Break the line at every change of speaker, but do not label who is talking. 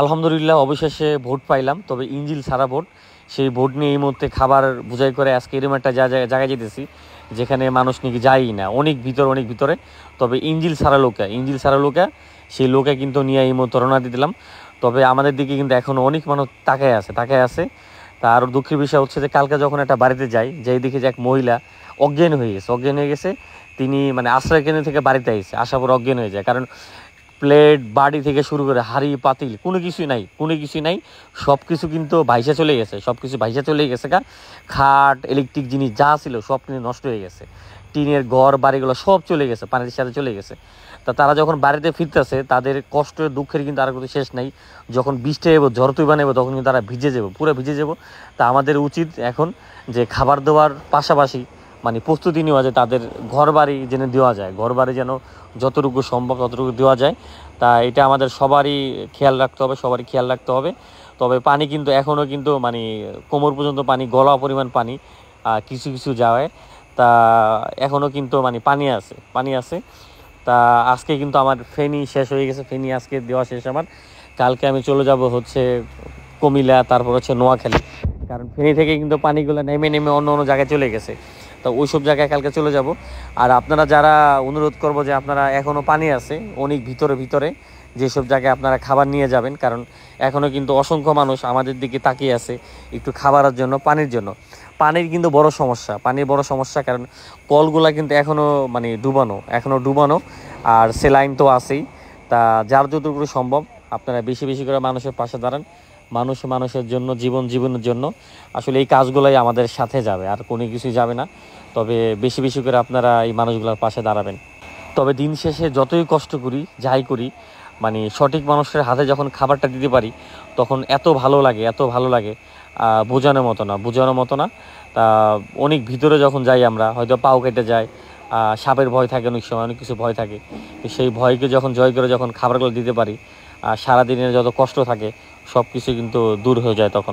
আলহামদুলিল্লাহ অবশেষে ভোট পাইলাম তবে ইঞ্জিল সারা ভোট সেই ভোট নিয়ে এই মুহূর্তে খাবার বোঝাই করে আজকে এরম একটা জায়গায় যেতেছি যেখানে মানুষ নাকি যায়ই না অনেক ভিতর অনেক ভিতরে তবে ইঞ্জিল সারা লোকা ইঞ্জিল সারা লোকা সেই লোকা কিন্তু নিয়ে এই মুহূর্তে রওনা দিলাম তবে আমাদের দিকে কিন্তু এখন অনেক মানুষ তাকায় আছে তাকায় আছে তার দুঃখের বিষয় হচ্ছে যে কালকে যখন একটা বাড়িতে যাই যেই দিকে যে এক মহিলা অজ্ঞান হয়ে গেছে অজ্ঞান হয়ে গেছে তিনি মানে আশ্রয় কেন্দ্র থেকে বাড়িতে আইসে আসার পর অজ্ঞান হয়ে যায় কারণ প্লেট বাড়ি থেকে শুরু করে হাড়ি পাতিল কোনো কিছুই নাই কোনো কিছুই নাই সব কিছু কিন্তু ভাইসে চলে গেছে সব কিছু ভাইসে চলে গেছে কা খাট ইলেকট্রিক জিনিস যা ছিল সব কিন্তু নষ্ট হয়ে গেছে টিনের ঘর বাড়িগুলো সব চলে গেছে পানির সাথে চলে গেছে তা তারা যখন বাড়িতে ফিরতেছে তাদের কষ্ট দুঃখের কিন্তু আর কোনো শেষ নাই যখন বৃষ্টি এবো ঝড় তুই বানাবো তখন কিন্তু তারা ভিজে যাবো পুরো ভিজে যাবো তা আমাদের উচিত এখন যে খাবার দেওয়ার পাশাপাশি মানে প্রস্তুতি নেওয়া যায় তাদের ঘর বাড়ি যেন দেওয়া যায় ঘর বাড়ি যেন যতটুকু সম্ভব ততটুকু দেওয়া যায় তা এটা আমাদের সবারই খেয়াল রাখতে হবে সবারই খেয়াল রাখতে হবে তবে পানি কিন্তু এখনও কিন্তু মানে কোমর পর্যন্ত পানি গলা পরিমাণ পানি কিছু কিছু যাওয়ায় তা এখনও কিন্তু মানে পানি আছে পানি আছে তা আজকে কিন্তু আমার ফেনি শেষ হয়ে গেছে ফেনি আজকে দেওয়া শেষ আমার কালকে আমি চলে যাব হচ্ছে কমিলা তারপর হচ্ছে নোয়াখালী কারণ ফেনি থেকে কিন্তু পানিগুলো নেমে নেমে অন্য অন্য জায়গায় চলে গেছে তো ওই সব জায়গায় কালকে চলে যাব আর আপনারা যারা অনুরোধ করব যে আপনারা এখনও পানি আছে অনেক ভিতরে ভিতরে যেসব জায়গায় আপনারা খাবার নিয়ে যাবেন কারণ এখনও কিন্তু অসংখ্য মানুষ আমাদের দিকে তাকিয়ে আছে একটু খাবারের জন্য পানির জন্য পানির কিন্তু বড় সমস্যা পানির বড় সমস্যা কারণ কলগুলা কিন্তু এখনও মানে ডুবানো এখনও ডুবানো আর সেলাইন তো আছেই তা যার যতটুকু সম্ভব আপনারা বেশি বেশি করে মানুষের পাশে দাঁড়ান মানুষ মানুষের জন্য জীবন জীবনের জন্য আসলে এই কাজগুলাই আমাদের সাথে যাবে আর কোনো কিছুই যাবে না তবে বেশি বেশি করে আপনারা এই মানুষগুলোর পাশে দাঁড়াবেন তবে দিন শেষে যতই কষ্ট করি যাই করি মানে সঠিক মানুষের হাতে যখন খাবারটা দিতে পারি তখন এত ভালো লাগে এত ভালো লাগে বোঝানোর মতো না বোঝানোর মতো না তা অনেক ভিতরে যখন যাই আমরা হয়তো পাও কেটে যায় সাপের ভয় থাকে অনেক সময় অনেক কিছু ভয় থাকে সেই ভয়কে যখন জয় করে যখন খাবারগুলো দিতে পারি সারাদিনের যত কষ্ট থাকে সব কিছু কিন্তু দূর হয়ে যায় তখন